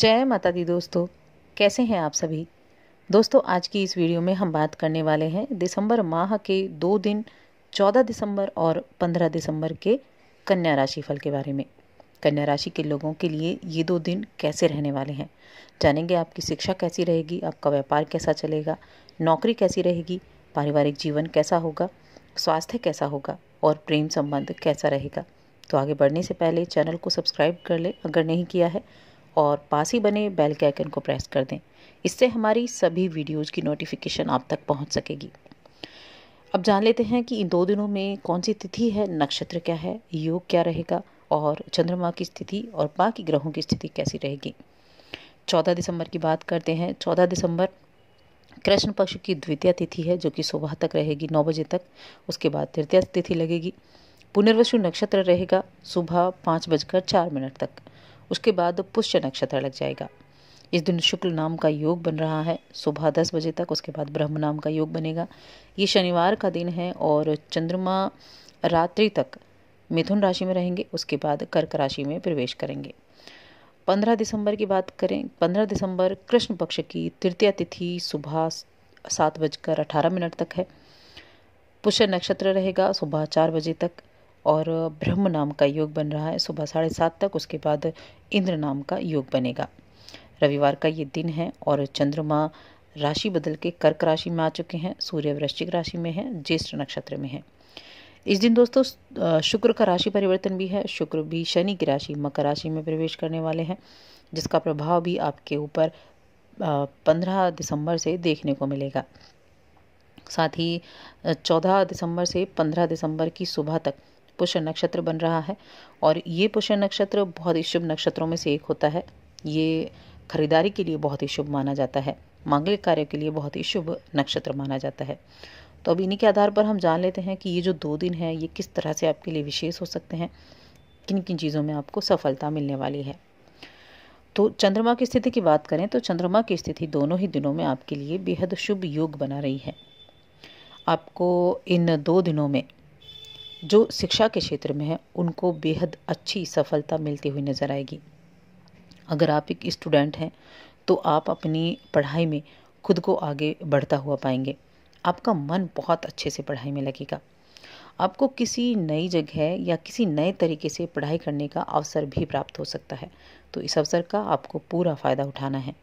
जय माता दी दोस्तों कैसे हैं आप सभी दोस्तों आज की इस वीडियो में हम बात करने वाले हैं दिसंबर माह के दो दिन 14 दिसंबर और 15 दिसंबर के कन्या राशि फल के बारे में कन्या राशि के लोगों के लिए ये दो दिन कैसे रहने वाले हैं जानेंगे आपकी शिक्षा कैसी रहेगी आपका व्यापार कैसा चलेगा नौकरी कैसी रहेगी पारिवारिक जीवन कैसा होगा स्वास्थ्य कैसा होगा और प्रेम संबंध कैसा रहेगा तो आगे बढ़ने से पहले चैनल को सब्सक्राइब कर ले अगर नहीं किया है और पास ही बने बेल के आइकन को प्रेस कर दें इससे हमारी सभी वीडियोज़ की नोटिफिकेशन आप तक पहुँच सकेगी अब जान लेते हैं कि इन दो दिनों में कौन सी तिथि है नक्षत्र क्या है योग क्या रहेगा और चंद्रमा की स्थिति और बाकी ग्रहों की स्थिति कैसी रहेगी चौदह दिसंबर की बात करते हैं चौदह दिसंबर कृष्ण पक्ष की द्वितीय तिथि है जो कि सुबह तक रहेगी नौ बजे तक उसके बाद तृतीय तिथि लगेगी पुनर्वसु नक्षत्र रहेगा सुबह पाँच बजकर चार मिनट तक उसके बाद पुष्य नक्षत्र लग जाएगा इस दिन शुक्ल नाम का योग बन रहा है सुबह दस बजे तक उसके बाद ब्रह्म नाम का योग बनेगा ये शनिवार का दिन है और चंद्रमा रात्रि तक मिथुन राशि में रहेंगे उसके बाद कर्क राशि में प्रवेश करेंगे पंद्रह दिसंबर की बात करें पंद्रह दिसंबर कृष्ण पक्ष की तृतीय तिथि सुबह सात बजकर अठारह मिनट तक है पुष्य नक्षत्र रहेगा सुबह चार बजे तक और ब्रह्म नाम का योग बन रहा है सुबह साढ़े सात तक उसके बाद इंद्र नाम का योग बनेगा रविवार का ये दिन है और चंद्रमा राशि बदल के कर्क राशि में आ चुके हैं सूर्य वृश्चिक राशि में है ज्येष्ठ नक्षत्र में है इस दिन दोस्तों शुक्र का राशि परिवर्तन भी है शुक्र भी शनि की राशि मकर राशि में प्रवेश करने वाले हैं जिसका प्रभाव भी आपके ऊपर पंद्रह दिसंबर से देखने को मिलेगा साथ ही चौदह दिसंबर से पंद्रह दिसंबर की सुबह तक पुष्य नक्षत्र बन रहा है और ये पुष्य नक्षत्र बहुत ही शुभ नक्षत्रों में से एक होता है ये खरीदारी के लिए बहुत ही शुभ माना जाता है मांगलिक कार्यों के लिए बहुत ही शुभ नक्षत्र माना जाता है तो अब इन्हीं के आधार पर हम जान लेते हैं कि ये जो दो दिन है ये किस तरह से आपके लिए विशेष हो सकते हैं किन किन चीज़ों में आपको सफलता मिलने वाली है तो चंद्रमा की स्थिति की बात करें तो चंद्रमा की स्थिति दोनों ही दिनों में आपके लिए बेहद शुभ योग बना रही है आपको इन दो दिनों में जो शिक्षा के क्षेत्र में है उनको बेहद अच्छी सफलता मिलती हुई नज़र आएगी अगर आप एक स्टूडेंट हैं तो आप अपनी पढ़ाई में खुद को आगे बढ़ता हुआ पाएंगे आपका मन बहुत अच्छे से पढ़ाई में लगेगा आपको किसी नई जगह या किसी नए तरीके से पढ़ाई करने का अवसर भी प्राप्त हो सकता है तो इस अवसर का आपको पूरा फ़ायदा उठाना है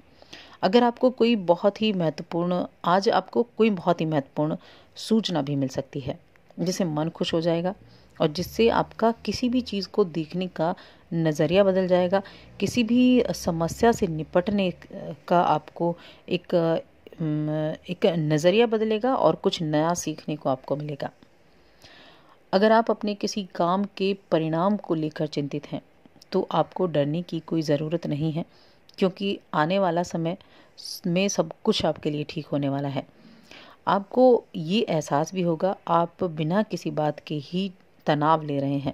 अगर आपको कोई बहुत ही महत्वपूर्ण आज आपको कोई बहुत ही महत्वपूर्ण सूचना भी मिल सकती है जिससे मन खुश हो जाएगा और जिससे आपका किसी भी चीज़ को देखने का नज़रिया बदल जाएगा किसी भी समस्या से निपटने का आपको एक एक नज़रिया बदलेगा और कुछ नया सीखने को आपको मिलेगा अगर आप अपने किसी काम के परिणाम को लेकर चिंतित हैं तो आपको डरने की कोई ज़रूरत नहीं है क्योंकि आने वाला समय में सब कुछ आपके लिए ठीक होने वाला है आपको ये एहसास भी होगा आप बिना किसी बात के ही तनाव ले रहे हैं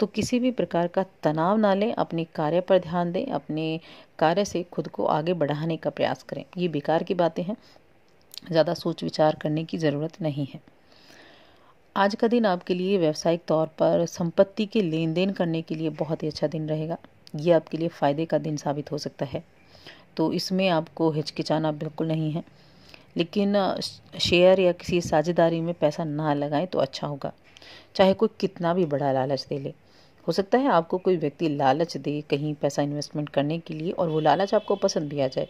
तो किसी भी प्रकार का तनाव ना लें अपने कार्य पर ध्यान दें अपने कार्य से खुद को आगे बढ़ाने का प्रयास करें ये बेकार की बातें हैं ज़्यादा सोच विचार करने की ज़रूरत नहीं है आज का दिन आपके लिए व्यावसायिक तौर पर संपत्ति के लेन देन करने के लिए बहुत ही अच्छा दिन रहेगा ये आपके लिए फ़ायदे का दिन साबित हो सकता है तो इसमें आपको हिचकिचाना बिल्कुल नहीं है लेकिन शेयर या किसी साझेदारी में पैसा ना लगाएं तो अच्छा होगा चाहे कोई कितना भी बड़ा लालच दे ले हो सकता है आपको कोई व्यक्ति लालच दे कहीं पैसा इन्वेस्टमेंट करने के लिए और वो लालच आपको पसंद भी आ जाए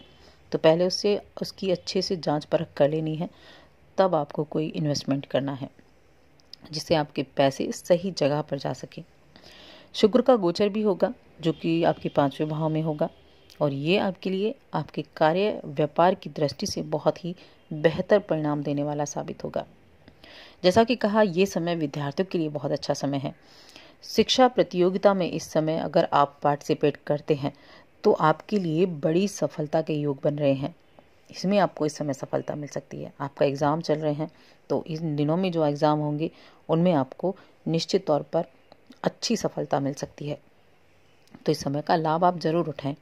तो पहले उससे उसकी अच्छे से जांच परख कर लेनी है तब आपको कोई इन्वेस्टमेंट करना है जिससे आपके पैसे सही जगह पर जा सकें शुक्र का गोचर भी होगा जो कि आपके पाँचवें भाव में होगा और ये आपके लिए आपके कार्य व्यापार की दृष्टि से बहुत ही बेहतर परिणाम देने वाला साबित होगा जैसा कि कहा यह समय विद्यार्थियों के लिए बहुत अच्छा समय है शिक्षा प्रतियोगिता में इस समय अगर आप पार्टिसिपेट करते हैं तो आपके लिए बड़ी सफलता के योग बन रहे हैं इसमें आपको इस समय सफलता मिल सकती है आपका एग्ज़ाम चल रहे हैं तो इन दिनों में जो एग्ज़ाम होंगे उनमें आपको निश्चित तौर पर अच्छी सफलता मिल सकती है तो इस समय का लाभ आप ज़रूर उठाएं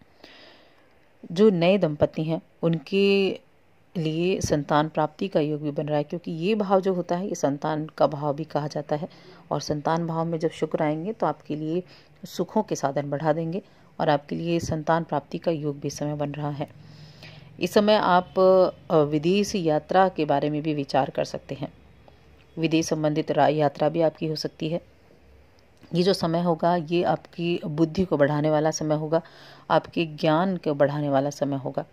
जो नए दंपति हैं उनके लिए संतान प्राप्ति का योग भी बन रहा है क्योंकि ये भाव जो होता है ये संतान का भाव भी कहा जाता है और संतान भाव में जब शुक्र आएंगे तो आपके लिए सुखों के साधन बढ़ा देंगे और आपके लिए संतान प्राप्ति का योग भी समय बन रहा है इस समय आप विदेश यात्रा के बारे में भी विचार कर सकते हैं विदेश संबंधित यात्रा भी आपकी हो सकती है ये जो समय होगा ये आपकी बुद्धि को बढ़ाने वाला समय होगा आपके ज्ञान को बढ़ाने वाला समय होगा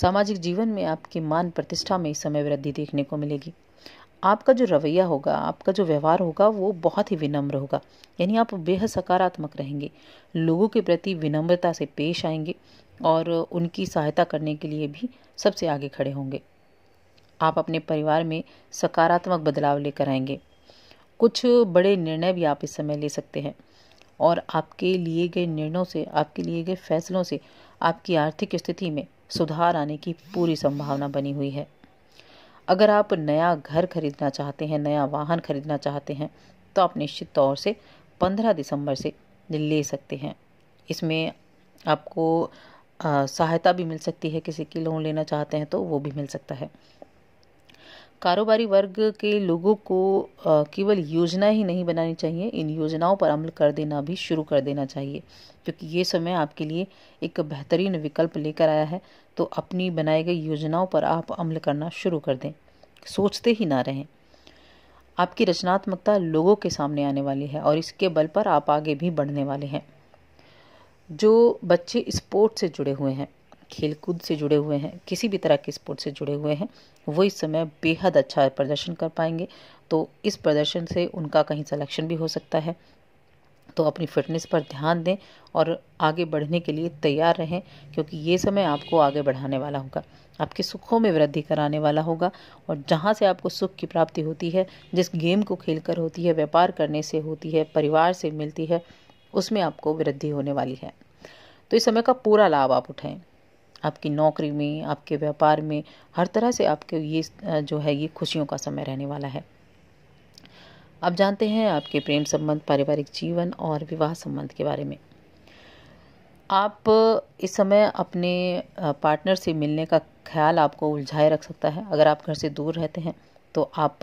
सामाजिक जीवन में आपकी मान प्रतिष्ठा में इस समय वृद्धि देखने को मिलेगी आपका जो रवैया होगा आपका जो व्यवहार होगा वो बहुत ही विनम्र होगा यानी आप बेहद सकारात्मक रहेंगे लोगों के प्रति विनम्रता से पेश आएंगे और उनकी सहायता करने के लिए भी सबसे आगे खड़े होंगे आप अपने परिवार में सकारात्मक बदलाव लेकर आएंगे कुछ बड़े निर्णय भी आप इस समय ले सकते हैं और आपके लिए गए निर्णयों से आपके लिए गए फैसलों से आपकी आर्थिक स्थिति में सुधार आने की पूरी संभावना बनी हुई है अगर आप नया घर खरीदना चाहते हैं नया वाहन खरीदना चाहते हैं तो आप निश्चित तौर से 15 दिसंबर से ले सकते हैं इसमें आपको सहायता भी मिल सकती है किसी की लोन लेना चाहते हैं तो वो भी मिल सकता है कारोबारी वर्ग के लोगों को केवल योजना ही नहीं बनानी चाहिए इन योजनाओं पर अमल कर देना भी शुरू कर देना चाहिए क्योंकि ये समय आपके लिए एक बेहतरीन विकल्प लेकर आया है तो अपनी बनाई गई योजनाओं पर आप अमल करना शुरू कर दें सोचते ही ना रहें आपकी रचनात्मकता लोगों के सामने आने वाली है और इसके बल पर आप आगे भी बढ़ने वाले हैं जो बच्चे स्पोर्ट्स से जुड़े हुए हैं खेलकूद से जुड़े हुए हैं किसी भी तरह के स्पोर्ट से जुड़े हुए हैं वो इस समय बेहद अच्छा प्रदर्शन कर पाएंगे तो इस प्रदर्शन से उनका कहीं सलेक्शन भी हो सकता है तो अपनी फिटनेस पर ध्यान दें और आगे बढ़ने के लिए तैयार रहें क्योंकि ये समय आपको आगे बढ़ाने वाला होगा आपके सुखों में वृद्धि कराने वाला होगा और जहाँ से आपको सुख की प्राप्ति होती है जिस गेम को खेल कर होती है व्यापार करने से होती है परिवार से मिलती है उसमें आपको वृद्धि होने वाली है तो इस समय का पूरा लाभ आप उठाएं आपकी नौकरी में आपके व्यापार में हर तरह से आपके ये जो है ये खुशियों का समय रहने वाला है आप जानते हैं आपके प्रेम संबंध पारिवारिक जीवन और विवाह संबंध के बारे में आप इस समय अपने पार्टनर से मिलने का ख्याल आपको उलझाए रख सकता है अगर आप घर से दूर रहते हैं तो आप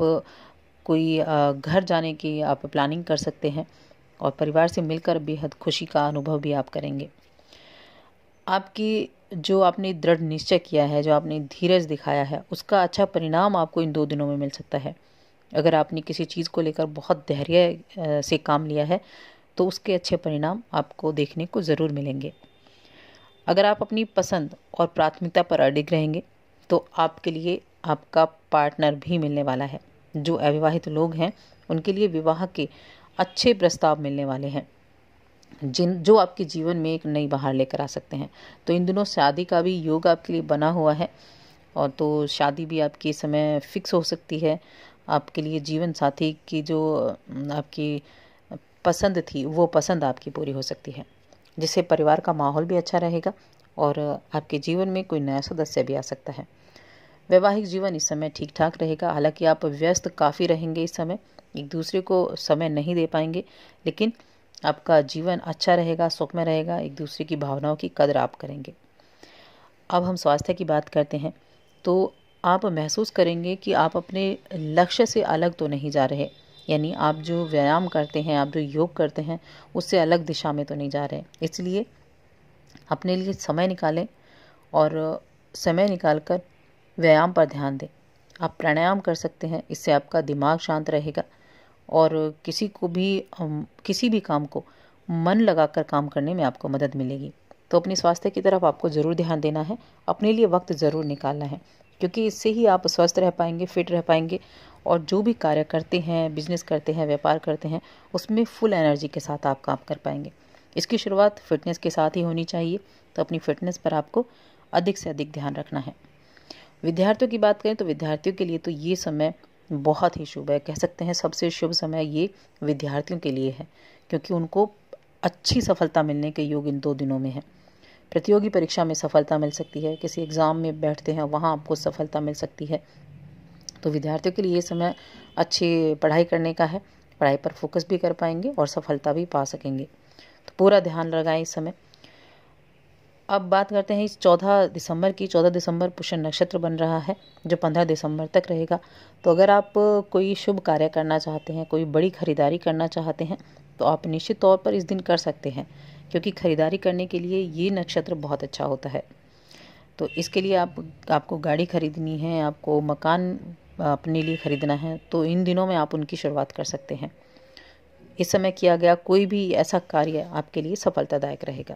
कोई घर जाने की आप प्लानिंग कर सकते हैं और परिवार से मिलकर बेहद खुशी का अनुभव भी आप करेंगे आपकी जो आपने दृढ़ निश्चय किया है जो आपने धीरज दिखाया है उसका अच्छा परिणाम आपको इन दो दिनों में मिल सकता है अगर आपने किसी चीज़ को लेकर बहुत धैर्य से काम लिया है तो उसके अच्छे परिणाम आपको देखने को ज़रूर मिलेंगे अगर आप अपनी पसंद और प्राथमिकता पर अडिग रहेंगे तो आपके लिए आपका पार्टनर भी मिलने वाला है जो अविवाहित लोग हैं उनके लिए विवाह के अच्छे प्रस्ताव मिलने वाले हैं जिन जो आपके जीवन में एक नई बहार लेकर आ सकते हैं तो इन दिनों शादी का भी योग आपके लिए बना हुआ है और तो शादी भी आपकी समय फिक्स हो सकती है आपके लिए जीवन साथी की जो आपकी पसंद थी वो पसंद आपकी पूरी हो सकती है जिससे परिवार का माहौल भी अच्छा रहेगा और आपके जीवन में कोई नया सदस्य भी आ सकता है वैवाहिक जीवन इस समय ठीक ठाक रहेगा हालांकि आप व्यस्त काफ़ी रहेंगे इस समय एक दूसरे को समय नहीं दे पाएंगे लेकिन आपका जीवन अच्छा रहेगा सुख में रहेगा एक दूसरे की भावनाओं की कदर आप करेंगे अब हम स्वास्थ्य की बात करते हैं तो आप महसूस करेंगे कि आप अपने लक्ष्य से अलग तो नहीं जा रहे यानी आप जो व्यायाम करते हैं आप जो योग करते हैं उससे अलग दिशा में तो नहीं जा रहे इसलिए अपने लिए समय निकालें और समय निकाल कर व्यायाम पर ध्यान दें आप प्राणायाम कर सकते हैं इससे आपका दिमाग शांत रहेगा और किसी को भी किसी भी काम को मन लगाकर काम करने में आपको मदद मिलेगी तो अपने स्वास्थ्य की तरफ आपको ज़रूर ध्यान देना है अपने लिए वक्त ज़रूर निकालना है क्योंकि इससे ही आप स्वस्थ रह पाएंगे फिट रह पाएंगे और जो भी कार्य करते हैं बिजनेस करते हैं व्यापार करते हैं उसमें फुल एनर्जी के साथ आप काम कर पाएंगे इसकी शुरुआत फिटनेस के साथ ही होनी चाहिए तो अपनी फिटनेस पर आपको अधिक से अधिक ध्यान रखना है विद्यार्थियों की बात करें तो विद्यार्थियों के लिए तो ये समय बहुत ही शुभ है कह सकते हैं सबसे शुभ समय ये विद्यार्थियों के लिए है क्योंकि उनको अच्छी सफलता मिलने के योग इन दो दिनों में है प्रतियोगी परीक्षा में सफलता मिल सकती है किसी एग्ज़ाम में बैठते हैं वहाँ आपको सफलता मिल सकती है तो विद्यार्थियों के लिए ये समय अच्छी पढ़ाई करने का है पढ़ाई पर फोकस भी कर पाएंगे और सफलता भी पा सकेंगे तो पूरा ध्यान लगाएं इस समय अब बात करते हैं इस चौदह दिसंबर की चौदह दिसंबर पुष्य नक्षत्र बन रहा है जो पंद्रह दिसंबर तक रहेगा तो अगर आप कोई शुभ कार्य करना चाहते हैं कोई बड़ी खरीदारी करना चाहते हैं तो आप निश्चित तौर पर इस दिन कर सकते हैं क्योंकि खरीदारी करने के लिए ये नक्षत्र बहुत अच्छा होता है तो इसके लिए आप आपको गाड़ी खरीदनी है आपको मकान अपने लिए ख़रीदना है तो इन दिनों में आप उनकी शुरुआत कर सकते हैं इस समय किया गया कोई भी ऐसा कार्य आपके लिए सफलतादायक रहेगा